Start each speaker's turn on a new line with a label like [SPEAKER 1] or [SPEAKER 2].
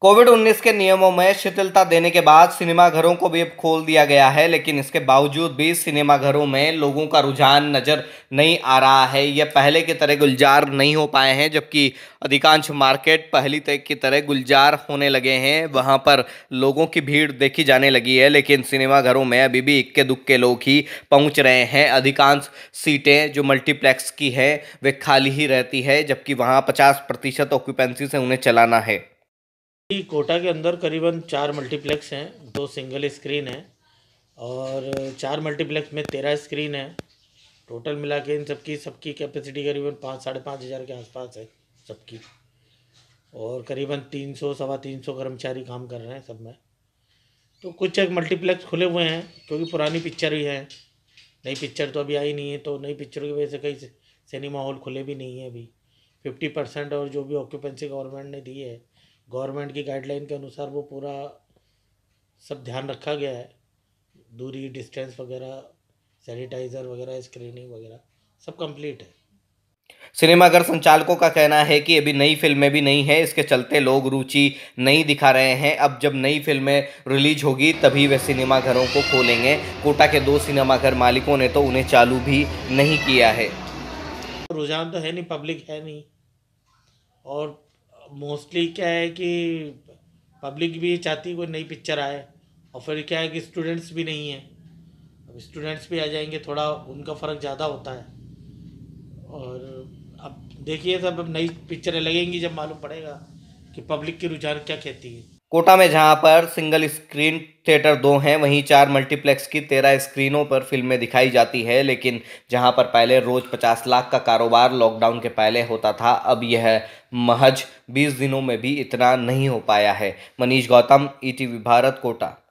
[SPEAKER 1] Covid 19 के नियमों में शिथिलता देने के बाद सिनेमाघरों को भी अब खोल दिया गया है लेकिन इसके बावजूद भी सिनेमाघरों में लोगों का रुझान नज़र नहीं आ रहा है यह पहले की तरह गुलजार नहीं हो पाए हैं जबकि अधिकांश मार्केट पहली तय की तरह गुलजार होने लगे हैं वहाँ पर लोगों की भीड़ देखी जाने लगी है लेकिन सिनेमाघरों में अभी भी इक्के दुक्के लोग ही पहुँच रहे हैं अधिकांश सीटें जो मल्टीप्लेक्स की हैं वे खाली ही रहती है जबकि वहाँ पचास प्रतिशत ऑक्यूपेंसी से उन्हें चलाना है
[SPEAKER 2] कोटा के अंदर करीबन चार मल्टीप्लेक्स हैं दो सिंगल स्क्रीन है और चार मल्टीप्लेक्स में तेरह स्क्रीन है टोटल मिला के इन सबकी सबकी कैपेसिटी करीबन पाँच साढ़े पाँच हज़ार के आसपास है सबकी और करीबन तीन सौ सवा तीन सौ कर्मचारी काम कर रहे हैं सब में तो कुछ एक मल्टीप्लेक्स खुले हुए हैं क्योंकि पुरानी पिक्चर भी हैं नई पिक्चर तो अभी आई नहीं है तो नई पिक्चर की वजह से कई सिनेमा हॉल खुले भी नहीं है अभी फिफ्टी परसेंट और जो भी ऑक्यूपेंसी गवर्नमेंट ने दी है गवर्नमेंट की गाइडलाइन के अनुसार वो पूरा सब ध्यान रखा गया है दूरी डिस्टेंस वगैरह सैनिटाइज़र वगैरह स्क्रीनिंग वगैरह सब कंप्लीट है
[SPEAKER 1] सिनेमाघर संचालकों का कहना है कि अभी नई फिल्में भी नहीं हैं इसके चलते लोग रुचि नहीं दिखा रहे हैं अब जब नई फिल्में रिलीज होगी तभी वे सिनेमाघरों को खोलेंगे कोटा के दो सिनेमाघर मालिकों ने तो उन्हें चालू भी नहीं किया है
[SPEAKER 2] रुझान तो है नहीं पब्लिक है नहीं और मोस्टली क्या है कि पब्लिक भी चाहती कोई नई पिक्चर आए और फिर क्या है कि स्टूडेंट्स भी नहीं हैं अब स्टूडेंट्स भी आ जाएंगे थोड़ा उनका फ़र्क ज़्यादा होता है और अब देखिए सब अब नई पिक्चरें लगेंगी जब मालूम पड़ेगा कि पब्लिक की रुझान क्या कहती है
[SPEAKER 1] कोटा में जहां पर सिंगल स्क्रीन थिएटर दो हैं वहीं चार मल्टीप्लेक्स की तेरह स्क्रीनों पर फिल्में दिखाई जाती है लेकिन जहां पर पहले रोज पचास लाख का कारोबार लॉकडाउन के पहले होता था अब यह महज बीस दिनों में भी इतना नहीं हो पाया है मनीष गौतम ई e भारत कोटा